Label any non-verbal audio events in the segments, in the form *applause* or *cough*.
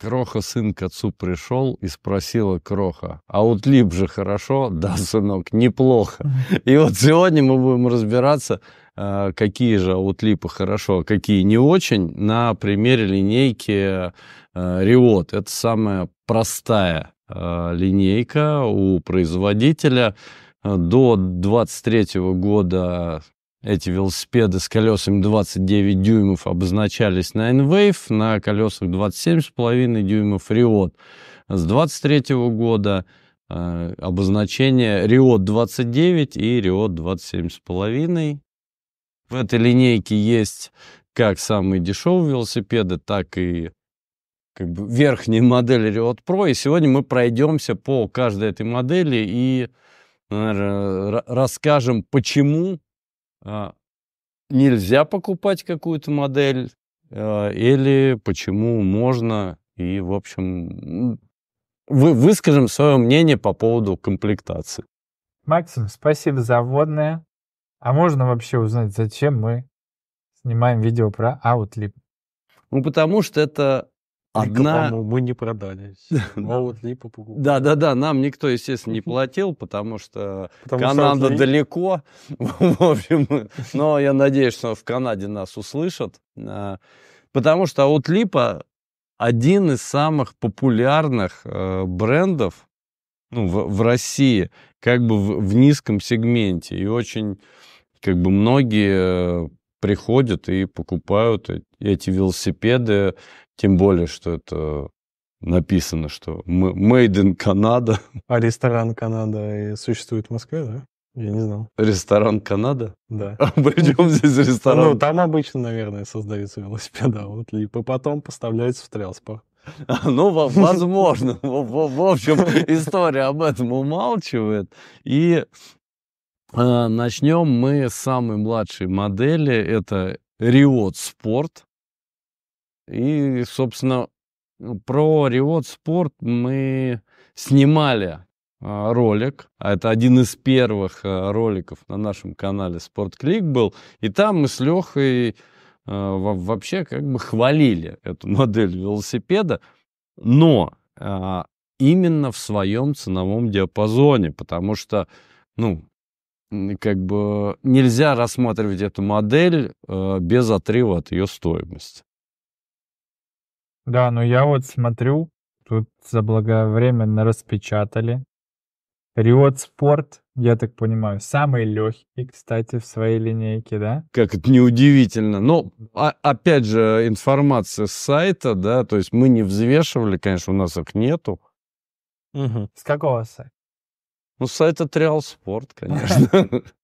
Кроха сын к отцу пришел и спросила Кроха, а вот лип же хорошо? Да, сынок, неплохо. И вот сегодня мы будем разбираться, а, какие же аутлипы хорошо, а какие не очень, на примере линейки а, Риот. Это самая простая а, линейка у производителя. До 23 года эти велосипеды с колесами 29 дюймов обозначались Nine Wave, на колесах 27,5 дюймов Riot С 23 года э, обозначение Riot 29 и Риот 27,5. В этой линейке есть как самые дешевые велосипеды, так и как бы верхние модели Riot Pro. И сегодня мы пройдемся по каждой этой модели и наверное, расскажем, почему а нельзя покупать какую-то модель, а, или почему можно, и, в общем, вы, выскажем свое мнение по поводу комплектации. Максим, спасибо за вводное. А можно вообще узнать, зачем мы снимаем видео про Outlip? Ну, потому что это а Одна... мы не продались. Ноутлипа *laughs* покупали. Да, да, да, нам никто, естественно, не платил, потому что потому Канада что далеко. *laughs* в общем, но я надеюсь, что в Канаде нас услышат. А, потому что вот Липа один из самых популярных э, брендов ну, в, в России, как бы в, в низком сегменте. И очень, как бы, многие э, приходят и покупают эти велосипеды, тем более, что это написано, что Made in Canada. А ресторан Канада и э, существует в Москве, да? Я не знал. Ресторан Канада? Да. Обойдем *laughs* здесь ресторан. Ну, там обычно, наверное, создаются велосипеда, вот, и потом поставляются в транспорт. *laughs* Ну, возможно. В общем, *laughs* история об этом умалчивает. И э, начнем мы с самой младшей модели. Это Riot Sport. И, собственно, про Риот Спорт мы снимали а, ролик. А это один из первых а, роликов на нашем канале SportClick был. И там мы с Лехой вообще как бы хвалили эту *laughs* модель велосипеда, но именно в своем ценовом диапазоне, потому что, ну, как бы нельзя рассматривать эту модель без отрыва от ее стоимости. Да, но я вот смотрю, тут заблаговременно распечатали. Риот Спорт, я так понимаю, самый легкий, кстати, в своей линейке, да? Как это неудивительно. Но, а, опять же, информация с сайта, да, то есть мы не взвешивали, конечно, у нас их нету. Угу. С какого сайта? Ну, сайт от Реал Спорт, *laughs* конечно.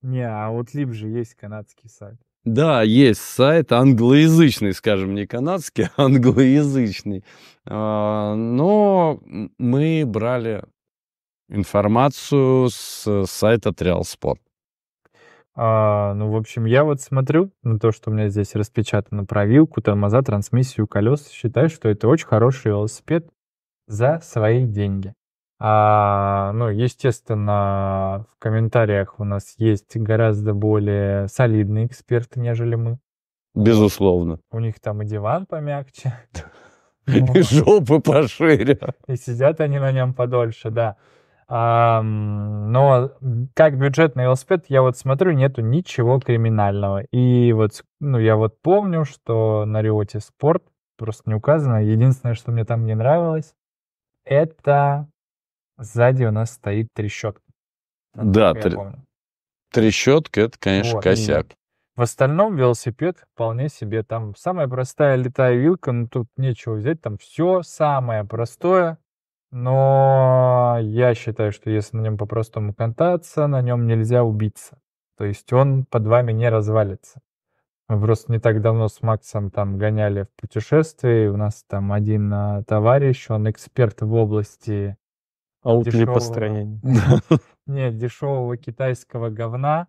Не, а вот Лип же есть канадский сайт. Да, есть сайт англоязычный, скажем, не канадский, а англоязычный. А, но мы брали информацию с э, сайта Trial Sport. А, ну, в общем, я вот смотрю на то, что у меня здесь распечатано про тормоза, трансмиссию, колес, Считаю, что это очень хороший велосипед за свои деньги. А, ну, естественно, в комментариях у нас есть гораздо более солидные эксперты, нежели мы. Безусловно. У них там и диван помягче. *laughs* И жопы пошире. И сидят они на нем подольше, да. Но как бюджетный велосипед, я вот смотрю, нету ничего криминального. И вот, ну, я вот помню, что на Риоте Спорт просто не указано. Единственное, что мне там не нравилось, это Сзади у нас стоит трещотка. Да, три... трещотка это, конечно, вот, косяк. В остальном велосипед вполне себе там самая простая летая вилка, но ну, тут нечего взять, там все самое простое. Но я считаю, что если на нем по-простому кататься, на нем нельзя убиться. То есть он под вами не развалится. Мы просто не так давно с Максом там гоняли в путешествии. У нас там один а, товарищ, он эксперт в области Аутли дешевого... *laughs* Нет, дешевого китайского говна.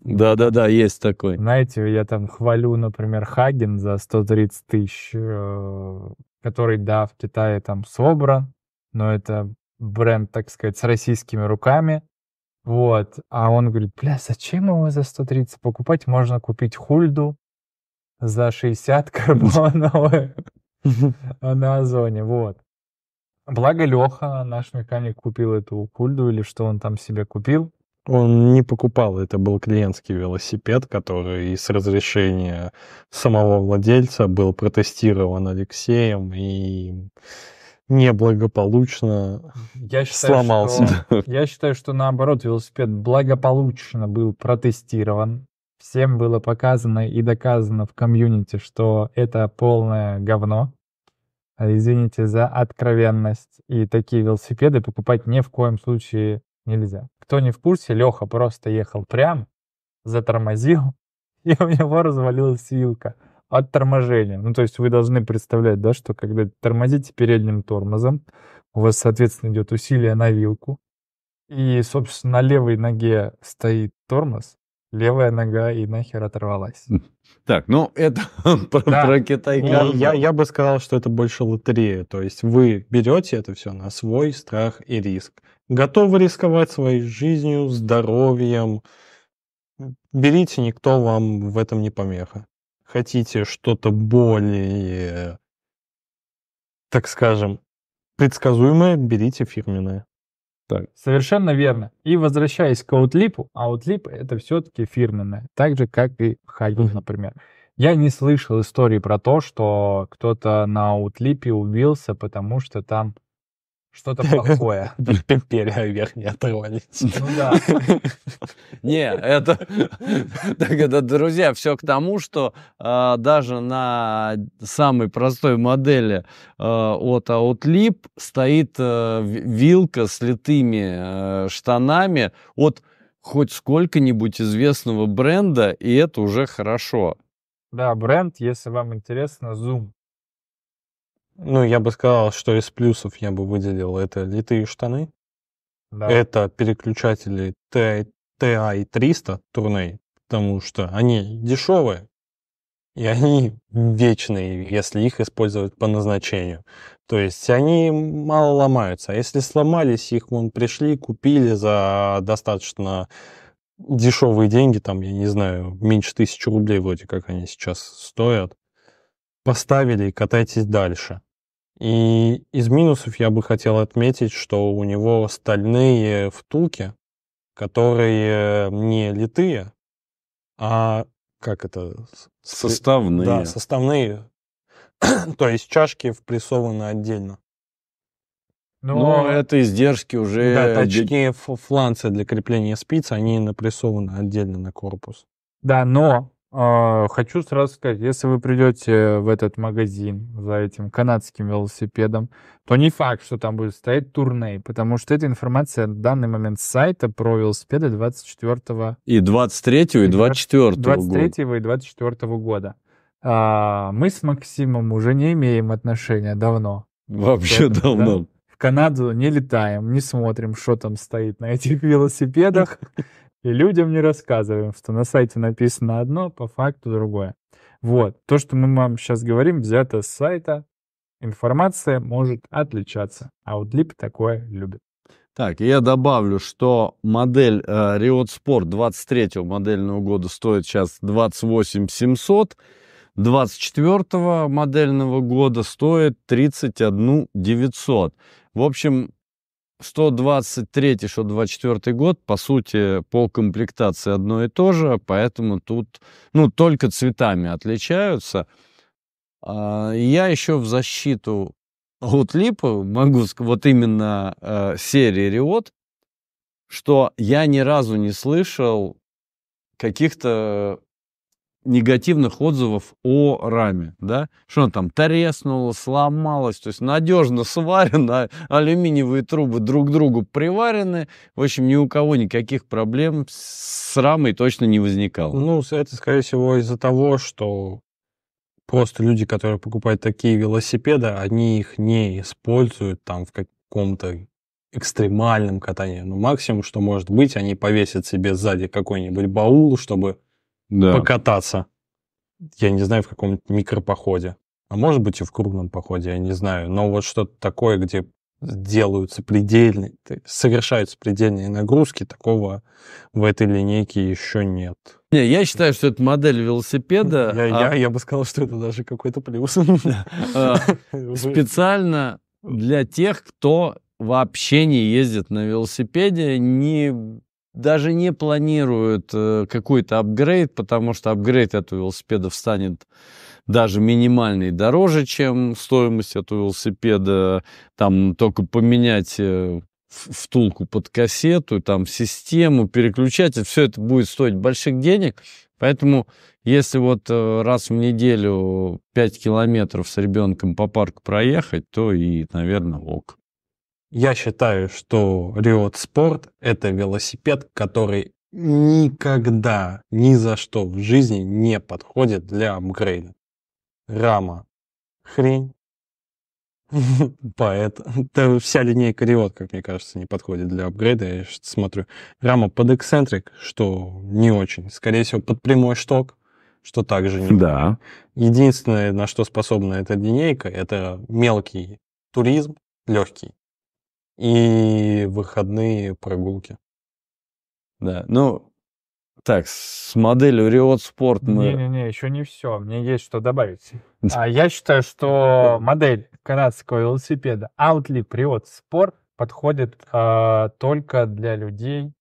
Да-да-да, есть такой. Знаете, я там хвалю, например, Хаген за 130 тысяч, э, который, да, в Китае там собран, но это бренд, так сказать, с российскими руками. Вот. А он говорит, бля, зачем его за 130 покупать? Можно купить хульду за 60 *laughs* карбоновую *laughs* на озоне. Вот. Благо Леха, наш механик, купил эту кульду или что он там себе купил. Он не покупал, это был клиентский велосипед, который с разрешения самого владельца был протестирован Алексеем и неблагополучно я считаю, сломался. Что, я считаю, что наоборот, велосипед благополучно был протестирован. Всем было показано и доказано в комьюнити, что это полное говно. Э, извините за откровенность, и такие велосипеды покупать ни в коем случае нельзя. Кто не в курсе, Леха просто ехал прям, затормозил, *laughs* и у него развалилась вилка от торможения. Ну, то есть вы должны представлять, да, что когда тормозите передним тормозом, у вас, соответственно, идет усилие на вилку, и, собственно, на левой ноге стоит тормоз, левая нога и нахер оторвалась. Хм. Так, ну это *laughs* про, да. Китай. Ну, я, я бы сказал, что это больше лотерея. То есть вы берете это все на свой страх и риск. Готовы рисковать своей жизнью, здоровьем. Берите, никто вам в этом не помеха. Хотите что-то более, так скажем, предсказуемое, берите фирменное. Так. Совершенно верно. И возвращаясь к Outlip, а Outlip это все-таки фирменное, так же как и Хайвилл, например. Я не слышал истории про то, что кто-то на Outlip убился, потому что там что-то *laughs* плохое. Империя а верхняя троне. Ну да. *laughs* Не, это... Так это, друзья, все к тому, что а, даже на самой простой модели а, от Outlip стоит э, вилка с литыми э, штанами от хоть сколько-нибудь известного бренда, и это уже хорошо. Да, бренд, если вам интересно, Zoom. Ну, я бы сказал, что из плюсов я бы выделил это литые штаны. Да. Это переключатели TI-300 а турней, потому что они дешевые, и они вечные, если их использовать по назначению. То есть они мало ломаются. А если сломались, их вон пришли, купили за достаточно дешевые деньги, там, я не знаю, меньше тысячи рублей вроде как они сейчас стоят, поставили и катайтесь дальше. И из минусов я бы хотел отметить, что у него стальные втулки, которые не литые, а как это? Составные. Да, составные. *clears throat* То есть чашки впрессованы отдельно. Но, Но это издержки уже... Да, точнее, фланцы для крепления спиц, они напрессованы отдельно на корпус. Да, но а, хочу сразу сказать, если вы придете в этот магазин за этим канадским велосипедом, то не факт, что там будет стоять турней, потому что эта информация в данный момент с сайта про велосипеды 24 и 23 и 24 23 год. и 24 года. А, мы с Максимом уже не имеем отношения давно. Вообще Поэтому, давно. Да? В Канаду не летаем, не смотрим, что там стоит на этих велосипедах. И людям не рассказываем, что на сайте написано одно, по факту другое. Вот, то, что мы вам сейчас говорим, взято с сайта. Информация может отличаться. А вот Лип такое любит. Так, я добавлю, что модель э, Riot Sport 23 модельного года стоит сейчас 28 700. 24 модельного года стоит 31 900. В общем, 123-124 год, по сути, полкомплектации одно и то же, поэтому тут, ну, только цветами отличаются. А, я еще в защиту Липлипа могу сказать, вот именно э, серии Риот, что я ни разу не слышал каких-то негативных отзывов о раме, да, что она там треснула, сломалась, то есть надежно сварена, *laughs* алюминиевые трубы друг к другу приварены, в общем, ни у кого никаких проблем с рамой точно не возникало. Ну, это, скорее всего, из-за того, что просто люди, которые покупают такие велосипеды, они их не используют там в каком-то экстремальном катании. Ну, максимум, что может быть, они повесят себе сзади какой-нибудь баул, чтобы да. покататься. Я не знаю, в каком микропоходе. А может быть и в крупном походе, я не знаю. Но вот что-то такое, где делаются предельные, совершаются предельные нагрузки, такого в этой линейке еще нет. Не, я считаю, что это модель велосипеда. *laughs* Я, а... я, я бы сказал, что это даже какой-то плюс. *laughs* А, *laughs* специально для тех, кто вообще не ездит на велосипеде, не даже не планируют э, какой-то апгрейд, потому что апгрейд этого велосипеда станет даже минимальный дороже, чем стоимость этого велосипеда. Там только поменять э, втулку под кассету, там систему, переключатель, все это будет стоить больших денег. Поэтому если вот э, раз в неделю 5 километров с ребенком по парку проехать, то и, наверное, ок. Я считаю, что Riot Sport это велосипед, который никогда, ни за что в жизни не подходит для апгрейда. Рама хрень. *laughs* Поэт. Да вся линейка Riot, как мне кажется, не подходит для апгрейда. Я смотрю. Рама под эксцентрик, что не очень. Скорее всего, под прямой шток, что также не Да. Единственное, на что способна эта линейка, это мелкий туризм, легкий. И выходные прогулки. Да, ну, так, с моделью Riot Sport мы... Не-не-не, еще не все, мне есть что добавить. *laughs* А я считаю, что модель канадского велосипеда Outlip Riot Sport подходит а, только для людей,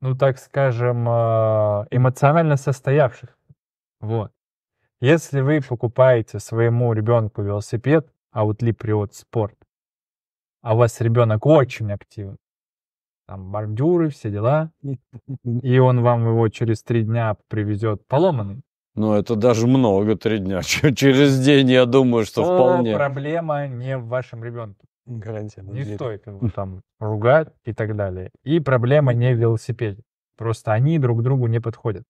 ну, так скажем, а, эмоционально состоявших. Вот. Если вы покупаете своему ребенку велосипед Outlip Riot Sport, а у вас ребенок очень активный, там бордюры, все дела, и он вам его через три дня привезет поломанный. Ну, это даже много, три дня. *laughs* Через день, я думаю, что То вполне. проблема не в вашем ребенке. Гарантия. Не верю. стоит его *laughs* там ругать и так далее. И проблема не в велосипеде. Просто они друг другу не подходят.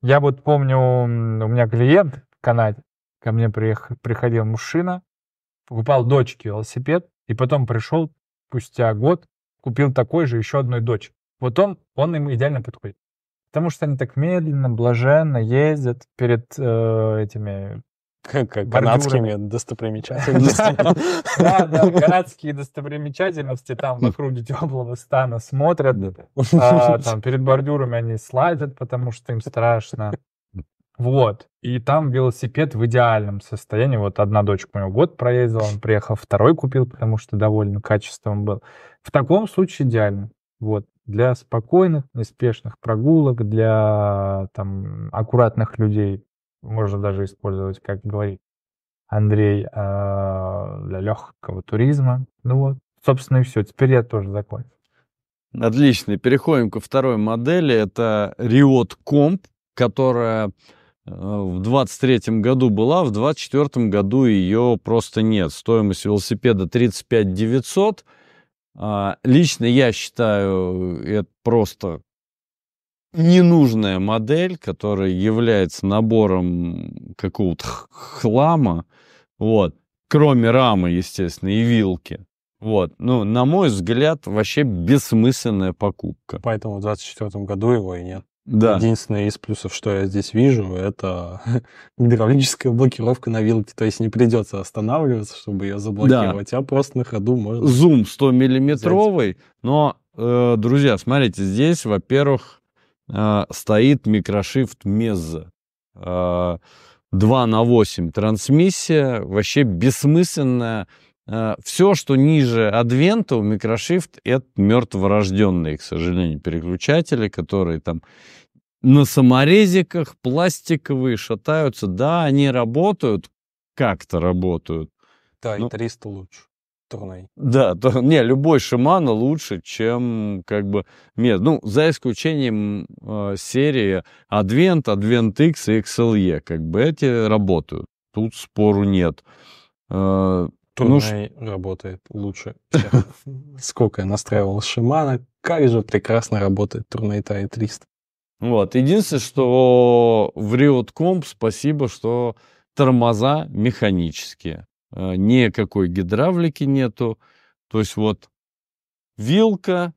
Я вот помню, у меня клиент в Канаде, ко мне приехал, приходил мужчина, покупал дочке велосипед, и потом пришел, спустя год, купил такой же еще одной дочь. Вот он, он им идеально подходит. Потому что они так медленно, блаженно ездят перед э, этими как, как канадскими достопримечательностями. *laughs* Да, канадские достопримечательности там вокруг теплого стана смотрят. А, *laughs* там перед бордюрами они слазят, потому что им страшно. Вот. И там велосипед в идеальном состоянии. Вот одна дочка у него год проездила, он приехал, второй купил, потому что довольно качеством был. В таком случае идеально. Вот. Для спокойных, неспешных прогулок, для там аккуратных людей можно даже использовать, как говорит Андрей, а, для легкого туризма. Ну вот, собственно, и все. Теперь я тоже закончил. Отлично. Переходим ко второй модели. Это Riot Comp, которая Э, в 23 году была, в 24 году ее просто нет. Стоимость велосипеда 35 900. А, лично я считаю, э, это просто ненужная модель, которая является набором какого-то хлама, вот, кроме рамы, естественно, и вилки. Вот, ну, на мой взгляд, вообще бессмысленная покупка. Поэтому в 24 году его и нет. Да. Единственное из плюсов, что я здесь вижу, это *laughs* гидравлическая блокировка на вилке. То есть не придется останавливаться, чтобы ее заблокировать, да. а просто на ходу можно... Зум 100-миллиметровый, но, э, друзья, смотрите, здесь, во-первых, э, стоит микрошифт Мезза. Э, 2 на 8 трансмиссия, вообще бессмысленная Э, все, что ниже адвента у микрошифт, это мертворожденные, к сожалению, переключатели, которые там на саморезиках пластиковые шатаются. Да, они работают, как-то работают. Да, но... и 300 лучше. Турней. Да, то, не, любой Шимана лучше, чем как бы мед. Ну, за исключением э, серии Advent, Advent X и XLE, как бы эти работают. Тут спору нет. Э, Турнай ну, работает лучше всех. *laughs* Сколько я настраивал Шимана, как же прекрасно работает Турнай Тай 300. Вот. Единственное, что в Riot.com спасибо, что тормоза механические. Э, никакой гидравлики нету. То есть вот вилка,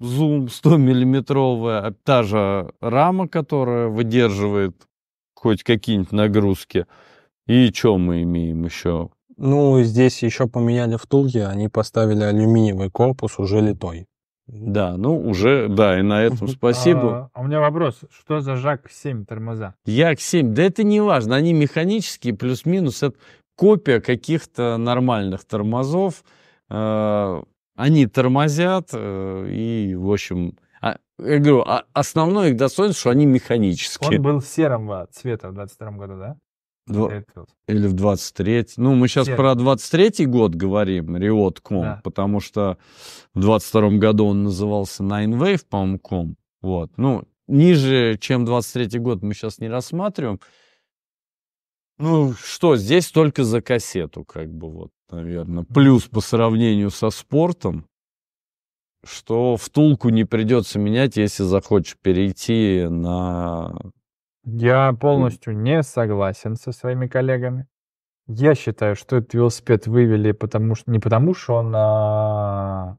зум 100-миллиметровая, а та же рама, которая выдерживает хоть какие-нибудь нагрузки. И что мы имеем еще? Ну, здесь еще поменяли втулки, они поставили алюминиевый корпус уже литой. Да, ну уже, да, и на этом спасибо. А, а у меня вопрос, что за ЖАК-7 тормоза? жак 7 да это не важно, они механические, плюс-минус, это копия каких-то нормальных тормозов. А, они тормозят, э, и, в общем, а, я говорю, а, основное их достоинство, что они механические. Он был серым цвета в 22 году, да? Или в 23 Ну, мы сейчас Где? про 23-й год говорим, Riot.com, да. потому что в 22-м году он назывался Ninewave, по-моему, ком. Вот. Ну, ниже, чем 23-й год мы сейчас не рассматриваем. Ну, что, здесь только за кассету, как бы, вот, наверное. Плюс по сравнению со спортом, что втулку не придется менять, если захочешь перейти на я полностью не согласен со своими коллегами. Я считаю, что этот велосипед вывели потому что не потому, что он а,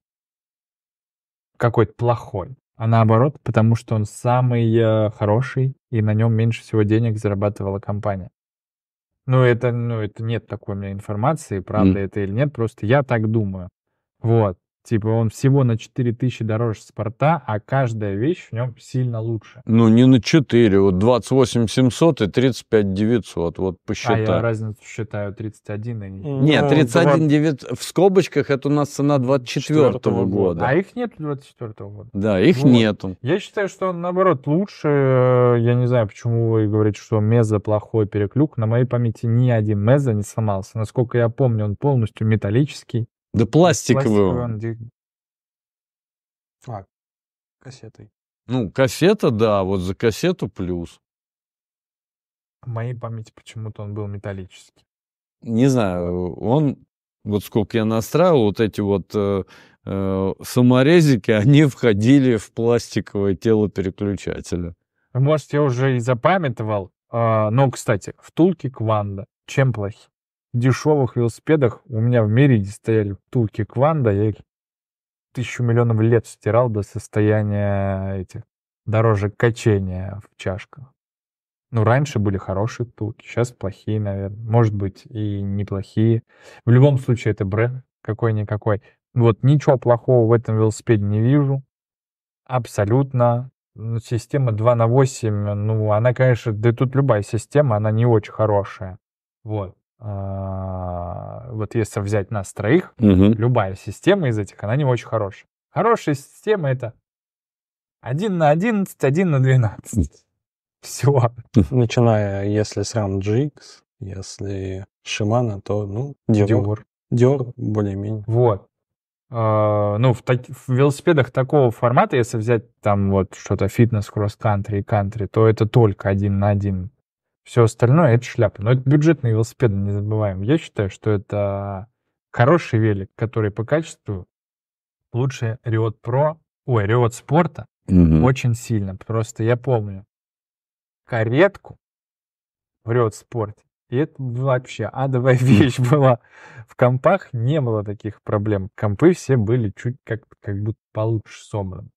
какой-то плохой, а наоборот, потому что он самый э, хороший и на нем меньше всего денег зарабатывала компания. Ну это, ну это нет такой у меня информации, правда mm. это или нет, просто я так думаю. Вот. Типа он всего на 4000 дороже спорта, а каждая вещь в нем сильно лучше. Ну, не на 4, вот 28 700 и 35 900, вот посчитай. А я разницу считаю 31 и... Нет, ну, 31 9, в скобочках это у нас цена 24 -го года. А их нет 24 -го года. Да, их вот. нету. Я считаю, что он, наоборот, лучше. Э, я не знаю, почему вы говорите, что Меза плохой переклюк. На моей памяти ни один Меза не сломался. Насколько я помню, он полностью металлический. Да пластиковую. Пластиковый он... А, кассетой. Ну, кассета, да, вот за кассету плюс. В моей памяти почему-то он был металлический. Не знаю, он, вот сколько я настраивал, вот эти вот э, э, саморезики, *laughs* они входили в пластиковое тело переключателя. Может, я уже и запамятовал, э, но, кстати, втулки Кванда чем плохи? дешевых велосипедах у меня в мире стояли турки Кванда, я их тысячу миллионов лет стирал до состояния этих дорожек качения в чашках. Ну, раньше были хорошие турки, сейчас плохие, наверное. Может быть, и неплохие. В любом случае, это бренд какой-никакой. Вот ничего плохого в этом велосипеде не вижу. Абсолютно. Ну, система 2 на 8, ну, она, конечно, да и тут любая система, она не очень хорошая. Вот. А, вот если взять нас троих, угу. любая система из этих, она не очень хорошая. Хорошая система это 1 на 11, 1 на 12. *laughs* Все. Начиная, если с RAM если Шимана, то, ну, Диор. Диор более-менее. Вот. А, ну, в, так, в велосипедах такого формата, если взять там вот что-то фитнес, кросс-кантри и кантри, то это только один на один все остальное — это шляпа. Но это бюджетный велосипед, не забываем. Я считаю, что это хороший велик, который по качеству лучше Риот Про, ой, Риот Спорта угу. очень сильно. Просто я помню каретку в Риот Спорте. И это вообще адовая *laughs* вещь была. В компах не было таких проблем. Компы все были чуть как, как будто получше собраны.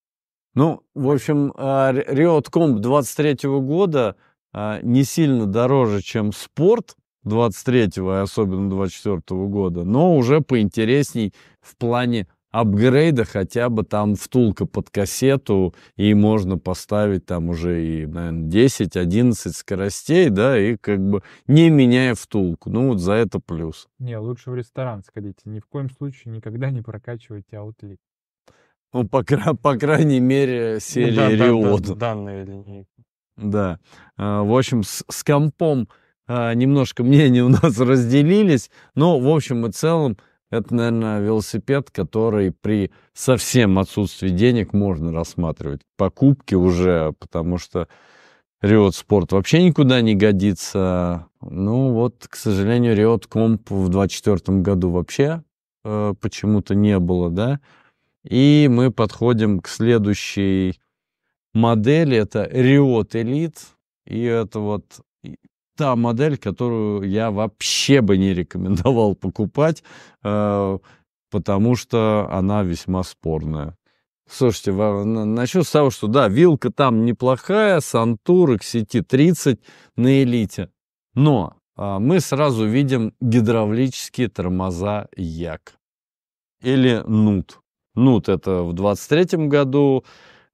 Ну, в общем, Риот Комп 23 года а, не сильно дороже, чем спорт 23-го, и особенно 24-го года, но уже поинтересней в плане апгрейда, хотя бы там втулка под кассету, и можно поставить там уже и, наверное, 10-11 скоростей, да, и как бы не меняя втулку. Ну, вот за это плюс. Не, лучше в ресторан сходите. Ни в коем случае никогда не прокачивайте аутлит. Ну, по, по крайней мере, серии ну, да, Риода. Да, данные линейки. Да. А, в общем, с, с компом а, немножко *laughs* мнения у нас разделились, но в общем и целом это, наверное, велосипед, который при совсем отсутствии денег можно рассматривать. Покупки уже, потому что Риот Спорт вообще никуда не годится. Ну вот, к сожалению, Риот Комп в 2024 году вообще э, почему-то не было, да. И мы подходим к следующей модель это Riot Elite, и это вот та модель, которую я вообще бы не рекомендовал *laughs* покупать, э, потому что она весьма спорная. Слушайте, насчет того, что да, вилка там неплохая, Сантур, XCT30 на элите. Но а, мы сразу видим гидравлические тормоза Як или Нут. Нут это в 23 году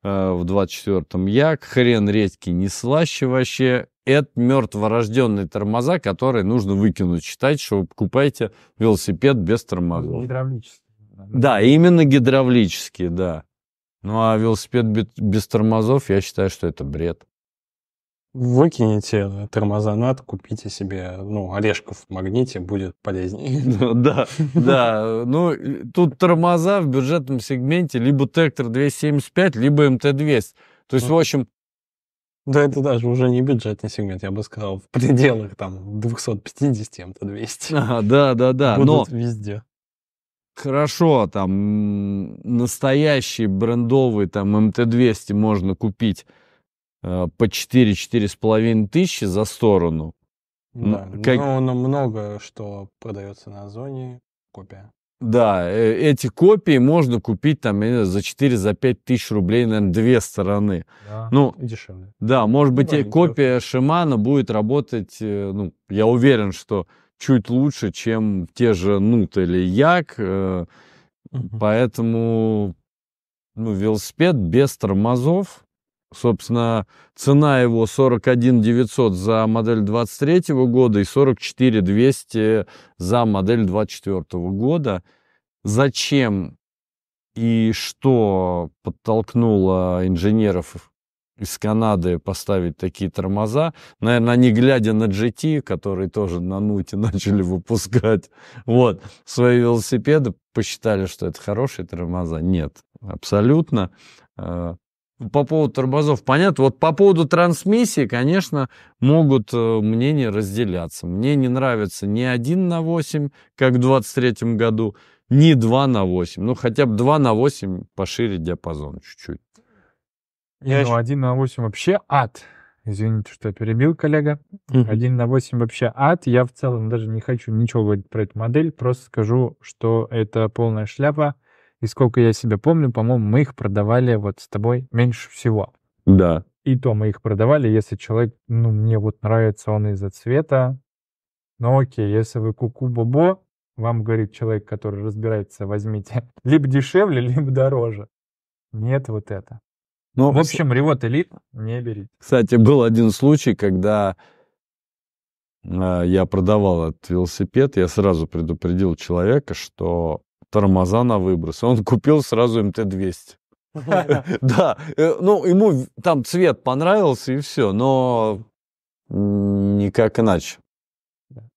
Э, в 24-м як, хрен редьки не слаще вообще. Это мертворожденные тормоза, которые нужно выкинуть. Считать, что вы покупаете велосипед без тормозов. Гидравлические. Да, именно гидравлические, да. Ну а велосипед без тормозов, я считаю, что это бред выкинете тормоза над, купите себе, ну, орешков в магните, будет полезнее. *laughs* Ну да, да. Ну, тут тормоза в бюджетном сегменте либо Тектор 275, либо МТ-200. То есть, в ну. общем... Да, это даже уже не бюджетный сегмент, я бы сказал, в пределах там 250 МТ-200. да, да, да. Будут но... везде хорошо, там настоящий брендовый там МТ-200 можно купить Э, по 4-4,5 тысячи за сторону. Да, ну, как... но, но много что продается на Озоне, копия. Да, э, эти копии можно купить там за 4 за 5 тысяч рублей, наверное, две стороны. Да, ну, дешевле. Да, может быть, ну да, копия Шимана будет работать, э, ну, я уверен, что чуть лучше, чем те же Нут или Як. Угу. Поэтому ну, велосипед без тормозов, Собственно, цена его 41 900 за модель 23 года и 44 200 за модель 24 года. Зачем и что подтолкнуло инженеров из Канады поставить такие тормоза, наверное, не глядя на GT, которые тоже на Нуте *laughs* начали выпускать, вот, свои велосипеды, посчитали, что это хорошие тормоза. Нет, абсолютно. А, по поводу тормозов понятно. Вот по поводу трансмиссии, конечно, могут э, мнения разделяться. Мне не нравится ни 1 на 8, как в 23 году, ни 2 на 8. Ну, хотя бы 2 на 8 пошире диапазон чуть-чуть. Я ну, еще... 1 на 8 вообще ад. Извините, что я перебил, коллега. 1 на 8 вообще ад. Я в целом даже не хочу ничего говорить про эту модель. Просто скажу, что это полная шляпа. И сколько я себя помню, по-моему, мы их продавали вот с тобой меньше всего. Да. И то мы их продавали, если человек, ну, мне вот нравится он из-за цвета. Ну, окей, если вы куку-бобо, вам говорит человек, который разбирается, возьмите *laughs* либо дешевле, либо дороже. Нет вот это. Ну, в общем, ревот элит не берите. Кстати, был один случай, когда а, я продавал этот велосипед, я сразу предупредил человека, что тормоза на выброс. Он купил сразу МТ-200. *laughs* Да, э, ну ему там цвет понравился и все, но никак иначе.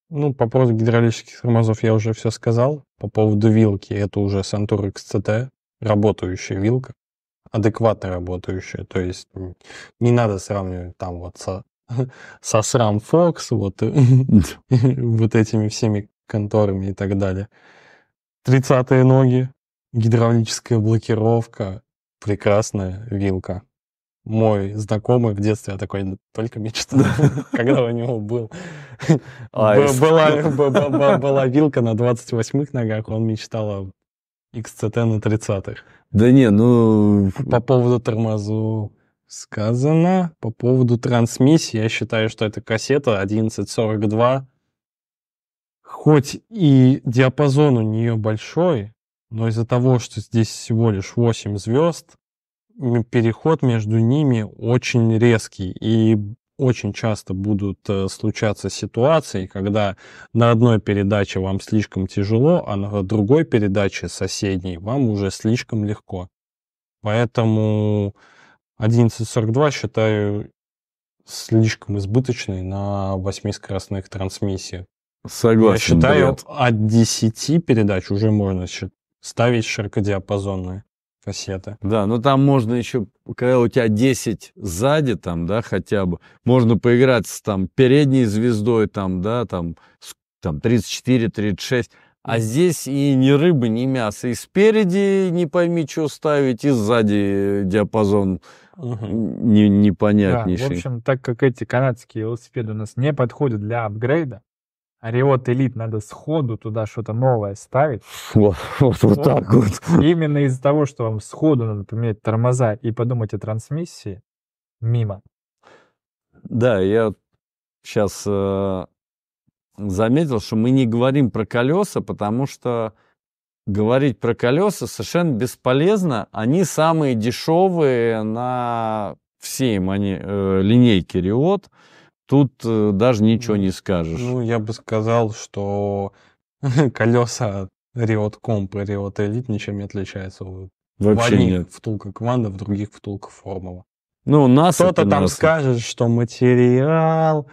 Ну, по поводу гидравлических тормозов я уже все сказал. По поводу вилки, это уже Santur XCT, работающая вилка, адекватно работающая. То есть не надо сравнивать там вот со, *laughs* со SRAM Fox, вот, *laughs* вот этими всеми конторами и так далее. Тридцатые ноги, гидравлическая блокировка, прекрасная вилка. Мой знакомый в детстве, я такой только мечтал, *laughs* когда у него был. *laughs* Была *laughs* вилка на 28-х ногах, он мечтал о XCT на 30-х. Да не, ну... По поводу тормозу сказано. По поводу трансмиссии, я считаю, что это кассета 1142 хоть и диапазон у нее большой, но из-за того, что здесь всего лишь 8 звезд, переход между ними очень резкий. И очень часто будут э, случаться ситуации, когда на одной передаче вам слишком тяжело, а на другой передаче соседней вам уже слишком легко. Поэтому 11.42 считаю слишком избыточной на восьмискоростных трансмиссиях. Согласен. Я считаю, дает. от 10 передач уже можно ставить широкодиапазонные кассеты. Да, но ну там можно еще, когда у тебя 10 сзади, там, да, хотя бы, можно поиграть с там передней звездой, там, да, там, там 34, 36. А здесь и ни рыбы, ни мяса. И спереди не пойми, что ставить, и сзади диапазон угу. непонятнейший. Да, в общем, так как эти канадские велосипеды у нас не подходят для апгрейда, Ариот Элит надо сходу туда что-то новое ставить. Вот, вот, вот, так вот. Именно из-за того, что вам сходу надо поменять тормоза и подумать о трансмиссии, мимо. Да, я сейчас э, заметил, что мы не говорим про колеса, потому что говорить про колеса совершенно бесполезно. Они самые дешевые на всей мани- э, линейке Риот. Э, Тут э, даже ничего не скажешь. Ну, я бы сказал, что *laughs* колеса Riot Comp и Riot Elite ничем не отличаются. Вообще в одних нет. втулка Кванда, в других втулка Формула. Ну, нас Кто-то там нас... скажет, что материал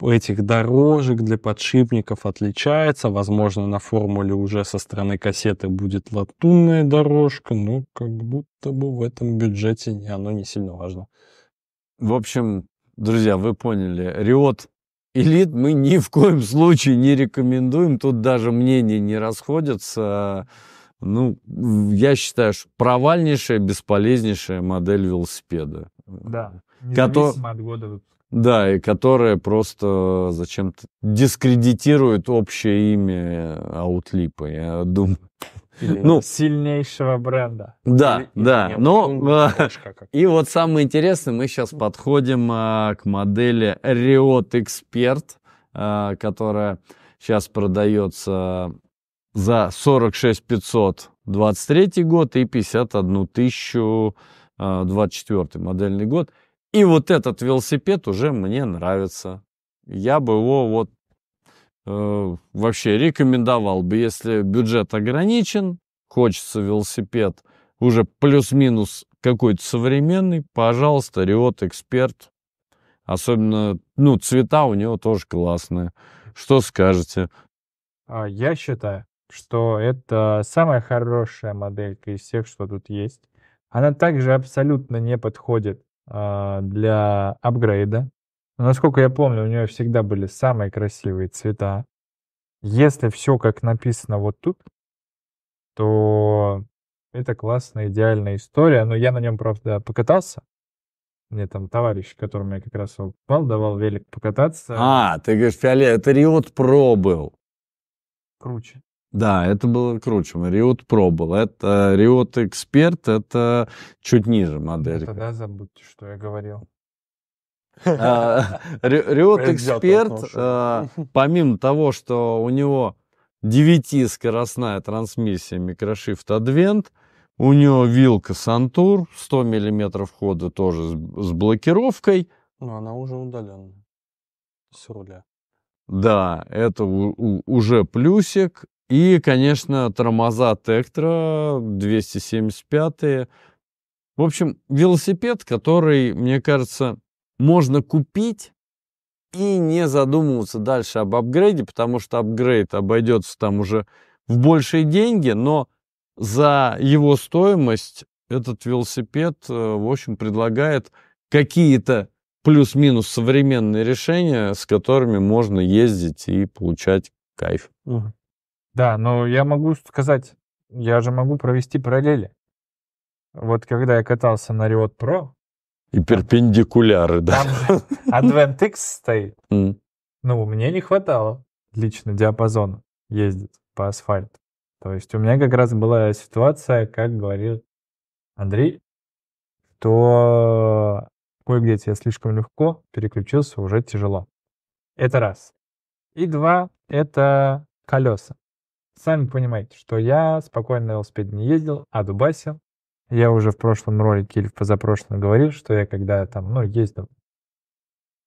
этих дорожек для подшипников отличается. Возможно, на формуле уже со стороны кассеты будет латунная дорожка, но как будто бы в этом бюджете оно не сильно важно. В общем, Друзья, вы поняли, Риот Элит мы ни в коем случае не рекомендуем, тут даже мнения не расходятся. Ну, я считаю, что провальнейшая, бесполезнейшая модель велосипеда. Да, независимо Кото... от года Да, и которая просто зачем-то дискредитирует общее имя Аутлипа, я думаю. Или ну, сильнейшего бренда. Да, или, да. Или но а, и вот самое интересное, мы сейчас подходим а, к модели Riot Expert, а, которая сейчас продается за 46 500 23 год и 51 тысячу 24 а, модельный год. И вот этот велосипед уже мне нравится. Я бы его вот Э, вообще рекомендовал бы, если бюджет ограничен, хочется велосипед уже плюс-минус какой-то современный, пожалуйста, Риот Эксперт. Особенно, ну, цвета у него тоже классные. Что скажете? А, я считаю, что это самая хорошая моделька из всех, что тут есть. Она также абсолютно не подходит э, для апгрейда. Но, насколько я помню, у нее всегда были самые красивые цвета. Если все как написано вот тут, то это классная, идеальная история. Но я на нем, правда, покатался. Мне там товарищ, которому я как раз упал, давал велик покататься. А, ты говоришь, фиолет, это Риот Про был. Круче. Да, это было круче. Риот Про был. Это Риот Эксперт, это чуть ниже ну, модель. Тогда забудьте, что я говорил. А, Риот эксперт, а, помимо того, что у него 9-скоростная трансмиссия микрошифт Advent, у него вилка Сантур, 100 мм хода тоже с блокировкой. Но ну, она уже удаленная, с руля. Да, это у, у, уже плюсик. И, конечно, тормоза Тектра 275. В общем, велосипед, который, мне кажется, можно купить и не задумываться дальше об апгрейде, потому что апгрейд обойдется там уже в большие деньги, но за его стоимость этот велосипед, э, в общем, предлагает какие-то плюс-минус современные решения, с которыми можно ездить и получать кайф. Да, но я могу сказать, я же могу провести параллели. Вот когда я катался на Riot Pro, и перпендикуляры, да. Там Advent X стоит. Mm. Ну, мне не хватало лично диапазона ездить по асфальту. То есть у меня как раз была ситуация, как говорил Андрей, то кое-где я слишком легко, переключился уже тяжело. Это раз. И два — это колеса. Сами понимаете, что я спокойно на велосипеде не ездил, а дубасил. Я уже в прошлом ролике или в позапрошлом говорил, что я когда там, ну, ездил,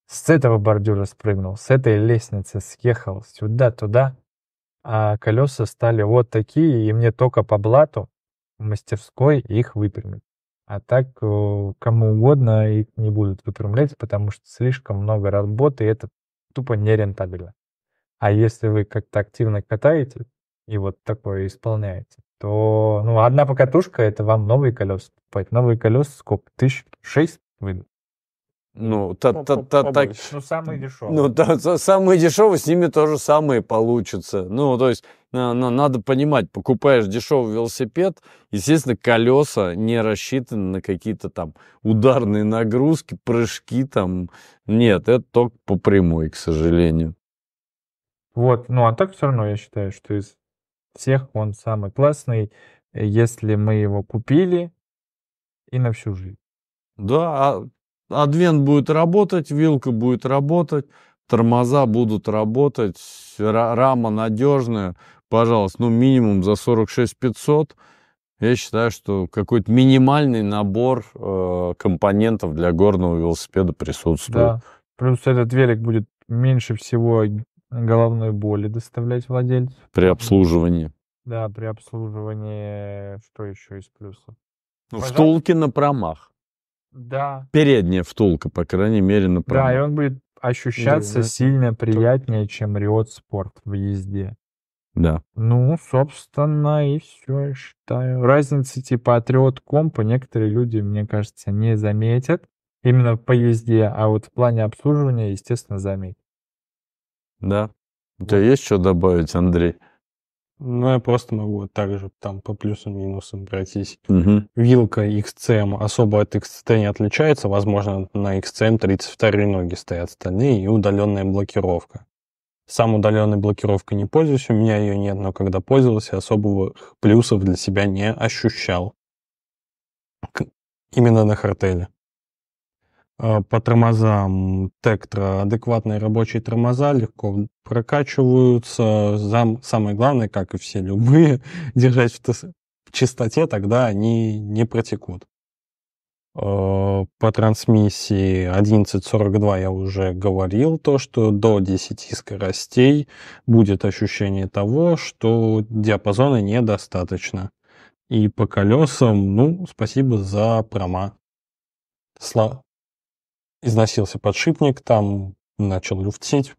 с этого бордюра спрыгнул, с этой лестницы съехал сюда-туда, а колеса стали вот такие, и мне только по блату в мастерской их выпрямить. А так э, кому угодно их не будут выпрямлять, потому что слишком много работы, и это тупо нерентабельно. А если вы как-то активно катаете и вот такое исполняете, то ну, одна покатушка — это вам новые колеса покупать. Новые колеса сколько? Тысяч шесть выйдут. Ну, та, ну, та, та, та, так, ну, самые дешевые. Ну, та, та, самые дешевые, с ними тоже самые получится. Ну, то есть, на, на, надо понимать, покупаешь дешевый велосипед, естественно, колеса не рассчитаны на какие-то там ударные нагрузки, прыжки там. Нет, это только по прямой, к сожалению. Вот, ну, а так все равно я считаю, что из всех, он самый классный, э, если мы его купили и на всю жизнь. Да, а адвент будет работать, вилка будет работать, тормоза будут работать, рама надежная, пожалуйста, ну минимум за 46 500. Я считаю, что какой-то минимальный набор э, компонентов для горного велосипеда присутствует. Да. Плюс этот велик будет меньше всего головной боли доставлять владельцу. При обслуживании. Да, при обслуживании, э, что еще из плюсов? Ну, Пожалуйста. втулки на промах. Да. Передняя втулка, по крайней мере, на промах. Да, и он будет ощущаться да, сильно приятнее, чем Риот Спорт в езде. Да. Ну, собственно, и все, я считаю. Разницы типа от Риот Компа некоторые люди, мне кажется, не заметят. Именно по езде, а вот в плане обслуживания, естественно, заметят. Да? У тебя есть что добавить, Андрей? Ну, я просто могу также там по плюсам и минусам пройтись. Угу. Вилка XCM особо от XCT не отличается. Возможно, на XCM 32 ноги стоят остальные и удаленная блокировка. Сам удаленной блокировкой не пользуюсь, у меня ее нет, но когда пользовался, особого плюсов для себя не ощущал. Именно на хартеле. Э, по тормозам Тектра адекватные рабочие тормоза легко прокачиваются. Зам, самое главное, как и все любые, *laughs* держать в, в чистоте, тогда они не протекут. Э, по трансмиссии 11.42 я уже говорил то, что до 10 скоростей будет ощущение того, что диапазона недостаточно. И по колесам, ну, спасибо за прома. Слава Износился подшипник, там начал люфтить,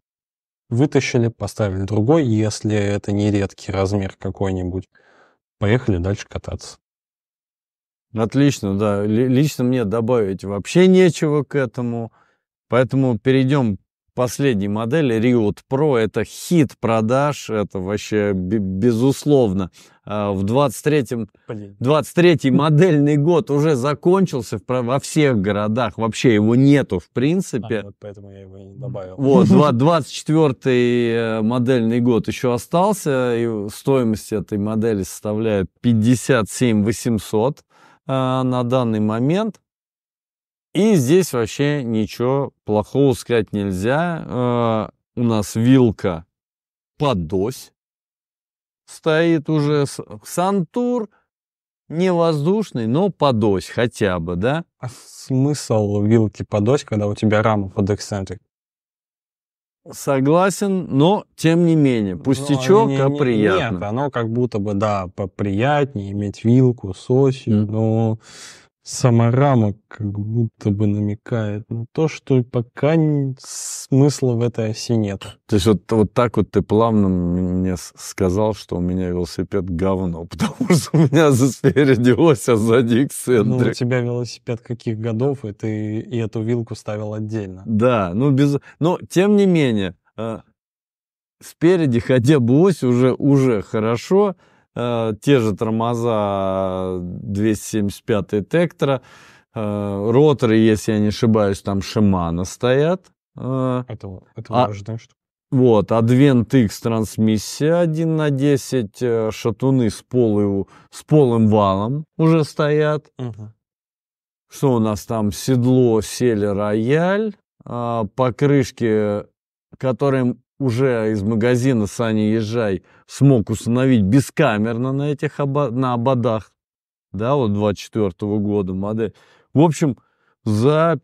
вытащили, поставили другой, если это не редкий размер какой-нибудь. Поехали дальше кататься. Отлично, да. Лично мне добавить вообще нечего к этому. Поэтому перейдем к последней модели Riot Pro. Это хит продаж, это вообще безусловно. А, в 23-м, 23-й модельный год уже закончился в, во всех городах. Вообще его нету, в принципе. А, вот поэтому я его и не добавил. Вот, 24-й *laughs* э, модельный год еще остался. И стоимость этой модели составляет 57 800 э, на данный момент. И здесь вообще ничего плохого сказать нельзя. Э, у нас вилка подось стоит уже Сантур, не воздушный, но подось хотя бы, да? А смысл вилки подось, когда у тебя рама под эксцентрик? Согласен, но тем не менее, пустячок, но, ну, не, не, а приятно. Нет, оно как будто бы, да, поприятнее иметь вилку, сосью, mm. но сама рама как будто бы намекает на то, что пока смысла в этой оси нет. То есть вот, вот так вот ты плавно мне сказал, что у меня велосипед говно, *laughs* потому что у меня за спереди ось, а сзади эксцентрик. Ну, у тебя велосипед каких годов, и ты и эту вилку ставил отдельно. Да, ну без... Но тем не менее, э, спереди хотя бы ось уже, уже хорошо, Э, те же тормоза 275 Тектора, э, роторы, если я не ошибаюсь, там Шимана стоят. Э, это это а, уже знаешь, что вот, Advent X трансмиссия 1 на 10, э, шатуны с, полу, с полым валом уже стоят. Угу. Что у нас там? Седло, сели, рояль, а покрышки, которые уже из магазина Сани езжай смог установить бескамерно на этих оба, на ободах, да, вот 24 -го года модель. В общем, за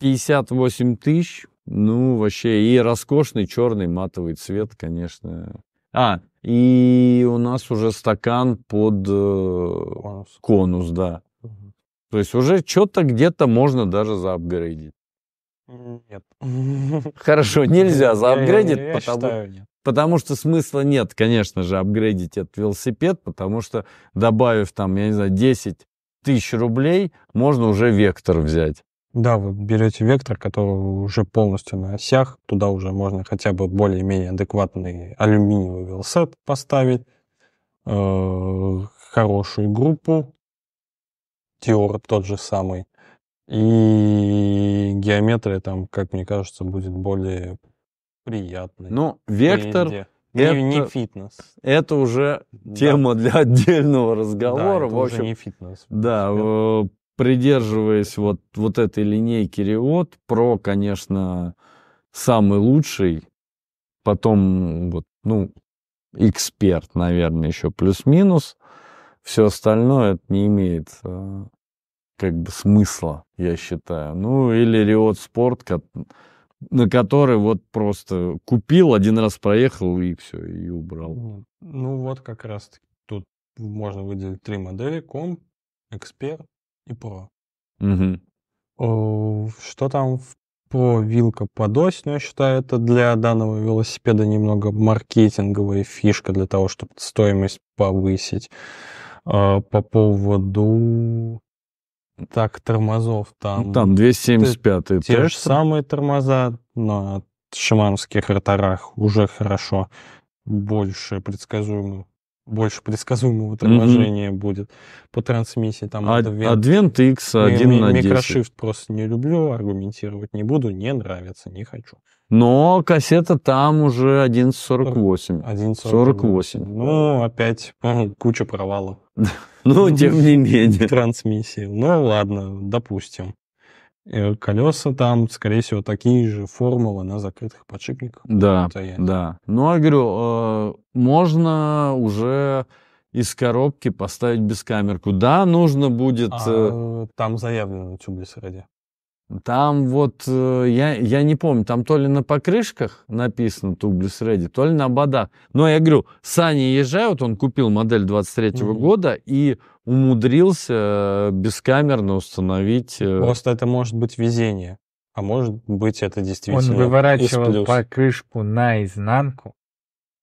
58 тысяч, ну, вообще, и роскошный черный матовый цвет, конечно. А, и у нас уже стакан под э, конус. конус, да. Угу. То есть уже что-то где-то можно даже заапгрейдить. Нет. *laughs* Хорошо, нельзя заапгрейдить, я, я, я потому, считаю, нет. потому что смысла нет, конечно же, апгрейдить этот велосипед, потому что добавив там, я не знаю, 10 тысяч рублей, можно уже вектор взять. Да, вы берете вектор, который уже полностью на осях, туда уже можно хотя бы более-менее адекватный алюминиевый велосет поставить, э, хорошую группу, Тиор тот же самый, и геометрия там, как мне кажется, будет более приятной. Ну, вектор... это, не, не фитнес. Это уже да. тема для *laughs* отдельного разговора. Да, это В общем, уже не фитнес. Да, э, придерживаясь вот, вот этой линейки Риот, про, конечно, самый лучший, потом вот, ну, эксперт, наверное, еще плюс-минус. Все остальное это не имеет э, как бы смысла, я считаю. Ну, или Риот Спорт, на который вот просто купил, один раз проехал и все, и убрал. Ну, вот как раз тут можно выделить три модели. Комп, Эксперт и Про. Угу. что там в Про вилка подось, но я считаю, это для данного велосипеда немного маркетинговая фишка для того, чтобы стоимость повысить. А, по поводу так тормозов там. Ну, там 275 Те, те же самые тормоза на шимановских роторах уже хорошо, больше предсказуемо больше *laughs* предсказуемого торможения mm-hmm. будет по трансмиссии. Там а, Advent, Advent X 1 на 10. Микрошифт просто не люблю, аргументировать не буду, не нравится, не хочу. Но кассета там уже 11.48. 11.48. Ну, опять куча провалов. *laughs* Ну, *laughs* тем не менее. Трансмиссии. Ну, ладно, допустим. Э, колеса там, скорее всего, такие же формулы на закрытых подшипниках. Да, да. Ну, а я говорю, э, можно уже из коробки поставить бескамерку. Да, нужно будет... А, э, Там заявлено на тюблес ради. Там вот, э, я, я не помню, там то ли на покрышках написано Tubeless Ready, то ли на бодах. Но я говорю, Сани Ежаев, он купил модель 23 -го mm-hmm. года и умудрился э, бескамерно установить... Э, Просто это может быть везение, а может быть это действительно Он выворачивал покрышку наизнанку,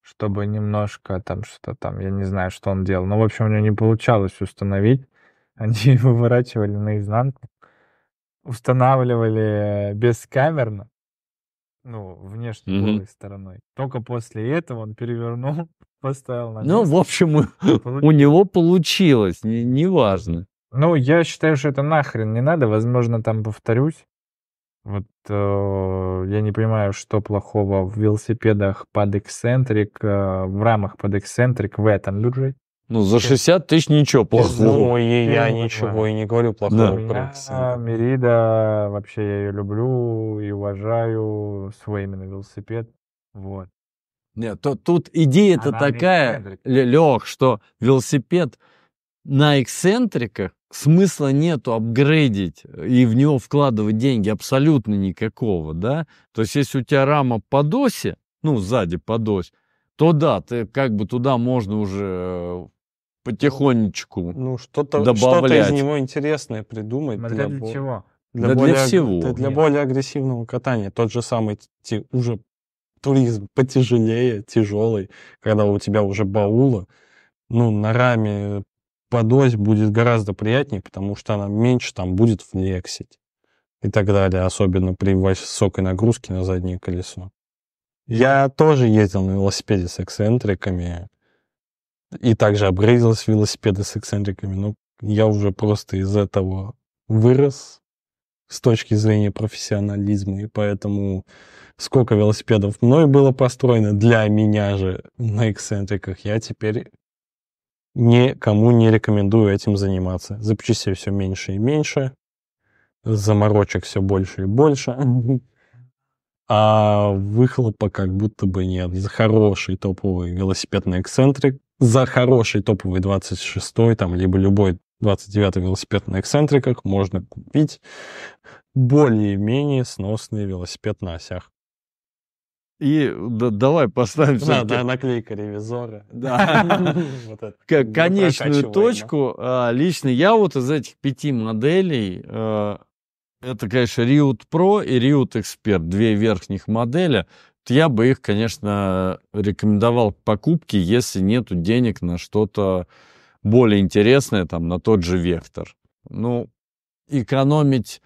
чтобы немножко там что то там, я не знаю, что он делал. Но, в общем, у него не получалось установить. *laughs* Они выворачивали наизнанку устанавливали э, бескамерно, ну, внешней mm-hmm. стороной. Только после этого он перевернул, *laughs* поставил на Ну, в общем, у него получилось, неважно. Не, не важно. ну, я считаю, что это нахрен не надо, возможно, там повторюсь. Вот э, я не понимаю, что плохого в велосипедах под эксцентрик, э, в рамах под эксцентрик в этом бюджете. Ну, за 60 тысяч ничего плохого. Ну, и я, я ничего и не говорю плохого. Да. Про а, Мерида, вообще я ее люблю и уважаю. Свой именно велосипед. Вот. Нет, то, тут идея-то Она такая, Лех, что велосипед на эксцентриках смысла нету апгрейдить и в него вкладывать деньги абсолютно никакого, да? То есть, если у тебя рама по досе, ну, сзади по досе, то да, ты как бы туда можно уже э, потихонечку ну, что-то, добавлять. Что-то из него интересное придумать. Смотря для, для чего? Для, да более, всего. Для, для более агрессивного катания. Тот же самый те, уже туризм потяжелее, тяжелый, когда у тебя уже баула. Ну, на раме подось будет гораздо приятнее, потому что она меньше там будет флексить и так далее, особенно при высокой нагрузке на заднее колесо. Я тоже ездил на велосипеде с эксцентриками, и также апгрейдилась велосипеды с эксцентриками. Ну, я уже просто из этого вырос с точки зрения профессионализма, и поэтому сколько велосипедов мной было построено для меня же на эксцентриках, я теперь никому не рекомендую этим заниматься. Запчастей все меньше и меньше, заморочек все больше и больше, *laughs* а выхлопа как будто бы нет. За хороший топовый велосипед на эксцентрик за хороший топовый 26-й, там, либо любой 29-й велосипед на эксцентриках можно купить более-менее сносный велосипед на осях. И да, давай поставим... Да, да, наклейка ревизора. *laughs* Да. *laughs* Как конечную точку. А, лично я вот из этих пяти моделей, а, это, конечно, Riot Pro и Riot Expert, две верхних модели я бы их, конечно, рекомендовал к покупке, если нет денег на что-то более интересное, там, на тот же вектор. Ну, экономить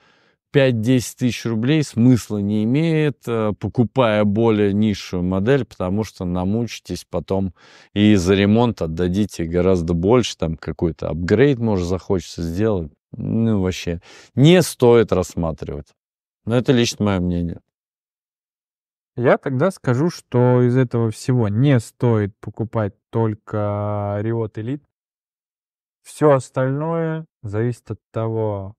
5-10 тысяч рублей смысла не имеет, э, покупая более низшую модель, потому что намучитесь потом и за ремонт отдадите гораздо больше, там какой-то апгрейд, может, захочется сделать. Ну, вообще, не стоит рассматривать. Но это лично мое мнение. Я тогда скажу, что из этого всего не стоит покупать только Riot Elite. Все остальное зависит от того,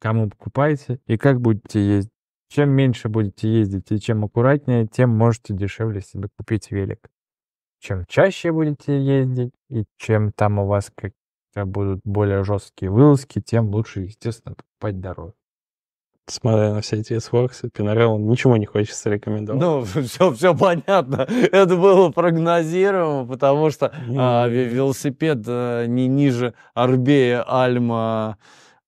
кому покупаете и как будете ездить. Чем меньше будете ездить и чем аккуратнее, тем можете дешевле себе купить велик. Чем чаще будете ездить и чем там у вас как будут более жесткие вылазки, тем лучше, естественно, покупать дороже смотря на все эти сфорксы, Пинарелло, ничего не хочется рекомендовать. Ну, все, *laughs* все понятно. Это было прогнозируемо, потому что mm. а, велосипед а, не ниже Арбея, Альма,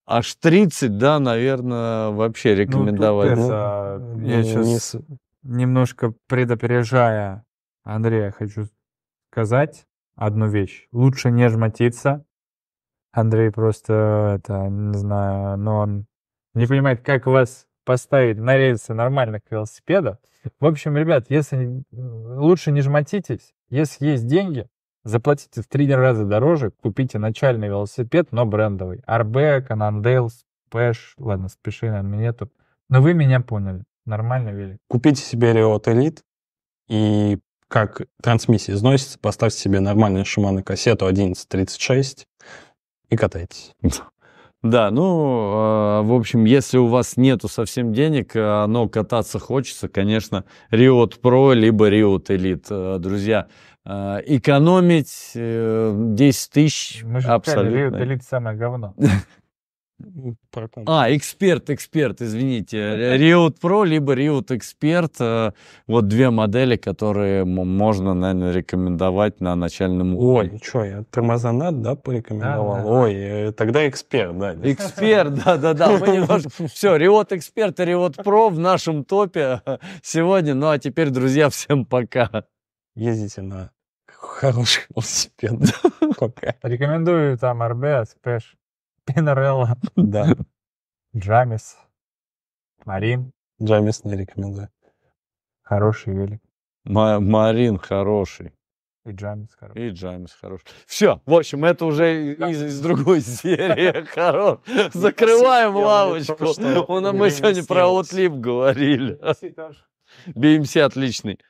аж 30, да, наверное, вообще ну, рекомендовать. Ну, это, а, ну, я сейчас не... немножко предопережая Андрея, хочу сказать одну вещь. Лучше не жмотиться. Андрей просто, это, не знаю, но он не понимает, как вас поставить на рельсы нормальных велосипедов. В общем, ребят, если лучше не жмотитесь, если есть деньги, заплатите в три раза дороже, купите начальный велосипед, но брендовый. Арбек, Анандейл, Спеш, ладно, спеши, наверное, нету. Но вы меня поняли. Нормально велик. Купите себе Riot Elite и как трансмиссия износится, поставьте себе нормальную шуманную кассету 1136 и катайтесь. Да, ну, а, в общем, если у вас нету совсем денег, а, но кататься хочется, конечно, Riot Pro либо Riot Elite, э, друзья. Э, экономить 10 э, тысяч Мы же абсолютно. Riot Elite самое говно. *laughs* А, эксперт, эксперт, извините. Риут Про, либо Риут Эксперт. Э, вот две модели, которые можно, наверное, рекомендовать на начальном уровне. Ой, что, я тормоза надо, да, порекомендовал? Да, да. Ой, э, тогда эксперт, да. Эксперт, да-да-да. *laughs* Все, Риот Эксперт и Риот Про в нашем топе сегодня. Ну, а теперь, друзья, всем пока. Ездите на хороших велосипедах. *laughs* Пока. Рекомендую там РБ, спеш. Пинарелла. Да. Джамис. Марин. Джамис не рекомендую. Хороший велик. М- Марин хороший. И Джамис хороший. И Джамис хороший. Все, в общем, это уже из, из другой серии. *laughs* Хорош. Закрываем лавочку. Мы сегодня про Outlip говорили. BMC отличный.